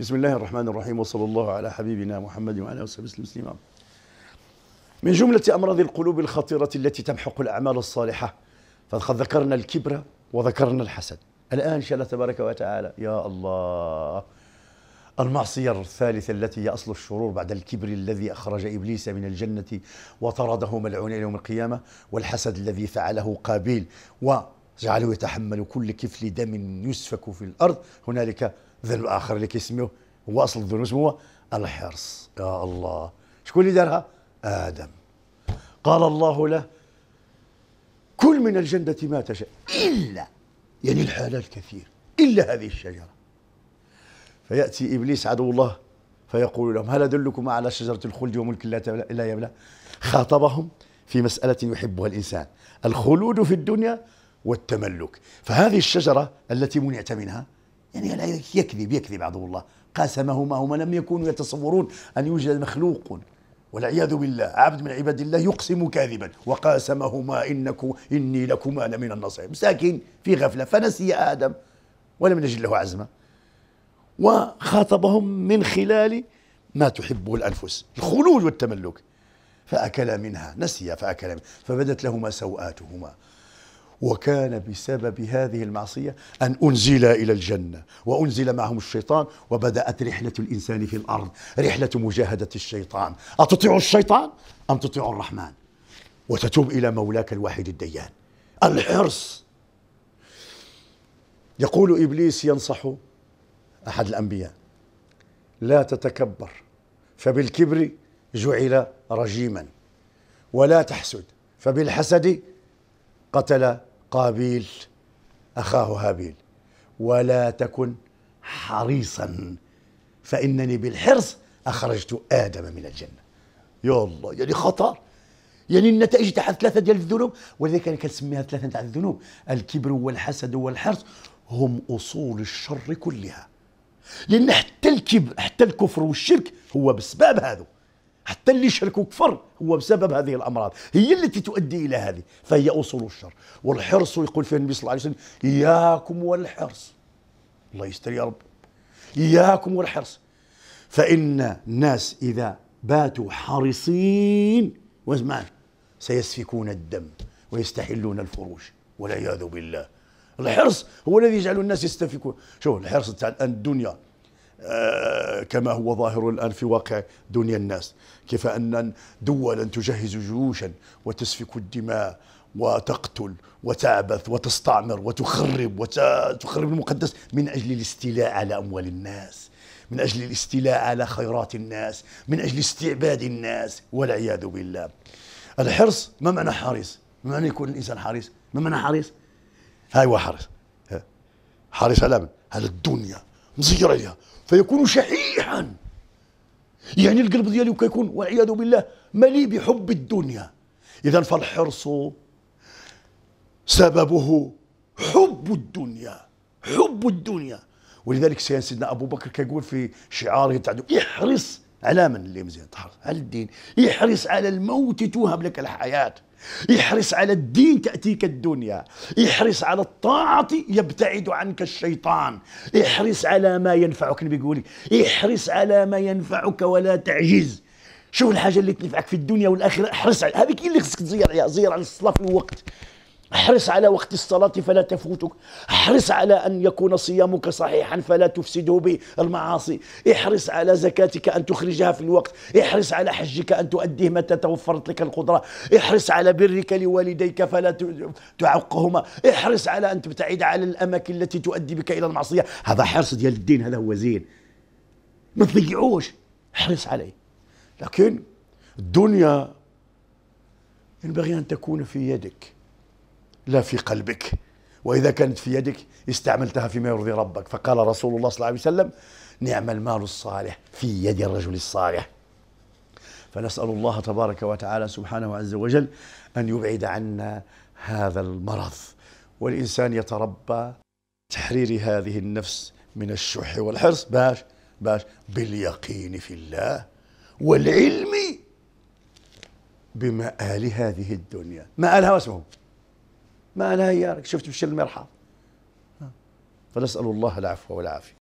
بسم الله الرحمن الرحيم وصلى الله على حبيبنا محمد وعلى اله وصحبه وسلم من جملة أمراض القلوب الخطيرة التي تمحق الأعمال الصالحة فقد ذكرنا الكبر وذكرنا الحسد الآن إن شاء الله تبارك وتعالى يا الله المعصية الثالثة التي هي أصل الشرور بعد الكبر الذي أخرج إبليس من الجنة وطرده ملعون يوم القيامة والحسد الذي فعله قابيل و جعلوا يتحمل كل كفل دم يسفك في الارض هنالك ذنب اخر اللي كيسميوه هو اصل الذنوب اسمه الحرص يا الله شكون اللي دارها ادم قال الله له كل من الجنه ما تشاء الا يعني الحلال كثير الا هذه الشجره فياتي ابليس عدو الله فيقول لهم هل ادلكم على شجره الخلد وملك لا يبلى خاطبهم في مساله يحبها الانسان الخلود في الدنيا والتملك فهذه الشجرة التي منعت منها يعني يكذب يكذب عدو الله قاسمهما هما لم يكونوا يتصورون أن يوجد مخلوق والعياذ بالله عبد من عباد الله يقسم كاذبا وقاسمهما إنكم إني لكما لمن الناصحين مساكين في غفلة فنسي آدم ولم نجد له عزما وخاطبهم من خلال ما تحبه الأنفس الخلود والتملك فأكل منها نسي فأكل منها فبدت لهما سوآتهما وكان بسبب هذه المعصية أن أنزل إلى الجنة وأنزل معهم الشيطان وبدأت رحلة الإنسان في الأرض رحلة مجاهدة الشيطان أتطيع الشيطان أم تطيع الرحمن وتتوب إلى مولاك الواحد الديان الحرص يقول إبليس ينصح أحد الأنبياء لا تتكبر فبالكبر جعل رجيما ولا تحسد فبالحسد قتل قابيل اخاه هابيل ولا تكن حريصا فانني بالحرص اخرجت ادم من الجنه يا الله يعني خطر يعني النتائج تاع ثلاثه ديال الذنوب ولذلك انا كنسميها ثلاثه تاع الذنوب الكبر والحسد والحرص هم اصول الشر كلها لان حتى الكبر حتى الكفر والشرك هو بسبب هذا حتى اللي شركوا كفر هو بسبب هذه الامراض هي التي تؤدي الى هذه فهي اصول الشر والحرص يقول فيه النبي صلى الله عليه وسلم اياكم والحرص الله يستر يا رب اياكم والحرص فان الناس اذا باتوا حريصين واسمع سيسفكون الدم ويستحلون الفروج والعياذ بالله الحرص هو الذي يجعل الناس يستفكون شوف الحرص تاع الدنيا آه، كما هو ظاهر الآن في واقع دنيا الناس كيف أن دولا تجهز جيوشا وتسفك الدماء وتقتل وتعبث وتستعمر وتخرب وتخرب المقدس من أجل الاستيلاء على أموال الناس من أجل الاستيلاء على خيرات الناس من أجل استعباد الناس والعياذ بالله الحرص ما معنى حريص ما معنى يكون الإنسان حريص ما معنى حريص هاي هو حريص حريص على من على الدنيا مزير عليها فيكون شحيحا يعني القلب ديالي كيكون والعياذ بالله مليء بحب الدنيا اذا فالحرص سببه حب الدنيا حب الدنيا ولذلك سيدنا ابو بكر كيقول في شعاره تاع احرص على من اللي مزيان تحرص على الدين احرص على الموت توهب لك الحياه يحرص على الدين تأتيك الدنيا يحرص على الطاعة يبتعد عنك الشيطان احرص على ما ينفعك بيقولي احرص على ما ينفعك ولا تعجز شوف الحاجة اللي تنفعك في الدنيا والآخرة احرص على هذيك اللي خصك تزير عليها زير على الصلاة في الوقت احرص على وقت الصلاة فلا تفوتك احرص على أن يكون صيامك صحيحا فلا تفسده بالمعاصي احرص على زكاتك أن تخرجها في الوقت احرص على حجك أن تؤديه متى توفرت لك القدرة احرص على برك لوالديك فلا تعقهما احرص على أن تبتعد على الأماكن التي تؤدي بك إلى المعصية هذا حرص ديال الدين هذا هو زين ما تضيعوش احرص عليه لكن الدنيا ينبغي أن تكون في يدك لا في قلبك وإذا كانت في يدك استعملتها فيما يرضي ربك فقال رسول الله صلى الله عليه وسلم نعم المال الصالح في يد الرجل الصالح فنسأل الله تبارك وتعالى سبحانه عز وجل أن يبعد عنا هذا المرض والإنسان يتربى تحرير هذه النفس من الشح والحرص باش باش باليقين في الله والعلم بمآل هذه الدنيا مآلها واسمه ما أنا هيارك شفت بش المرحاض فنسأل الله العفو والعافية